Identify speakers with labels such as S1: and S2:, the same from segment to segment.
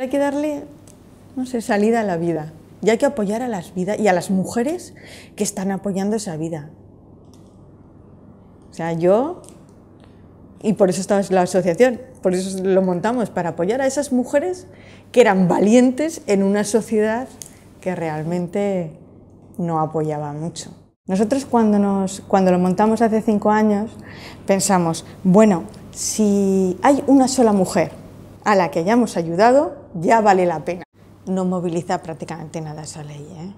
S1: Hay que darle, no sé, salida a la vida. Y hay que apoyar a las vidas y a las mujeres que están apoyando esa vida. O sea, yo, y por eso estaba la asociación, por eso lo montamos, para apoyar a esas mujeres que eran valientes en una sociedad que realmente no apoyaba mucho. Nosotros cuando, nos, cuando lo montamos hace cinco años pensamos, bueno, si hay una sola mujer a la que hayamos ayudado, ya vale la pena. No moviliza prácticamente nada esa ley. ¿eh?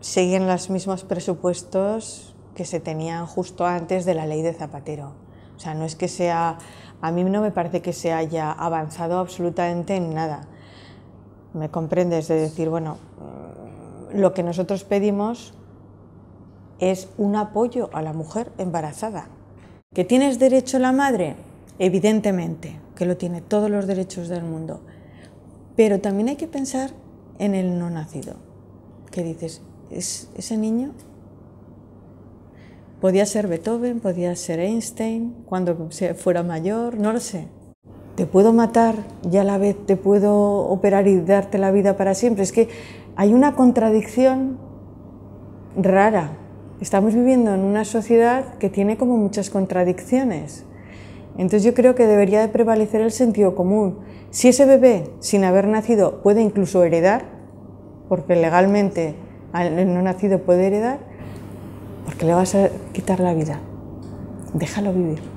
S1: Siguen los mismos presupuestos que se tenían justo antes de la ley de Zapatero. O sea, no es que sea, a mí no me parece que se haya avanzado absolutamente en nada. ¿Me comprendes? De decir, bueno, mm, lo que nosotros pedimos es un apoyo a la mujer embarazada. ¿Que tienes derecho la madre? Evidentemente que lo tiene todos los derechos del mundo. Pero también hay que pensar en el no nacido, ¿Qué dices, ese niño? Podía ser Beethoven, podía ser Einstein, cuando fuera mayor, no lo sé. Te puedo matar y a la vez te puedo operar y darte la vida para siempre. Es que hay una contradicción rara. Estamos viviendo en una sociedad que tiene como muchas contradicciones. Entonces yo creo que debería de prevalecer el sentido común. Si ese bebé, sin haber nacido, puede incluso heredar, porque legalmente al no nacido puede heredar, porque le vas a quitar la vida. Déjalo vivir.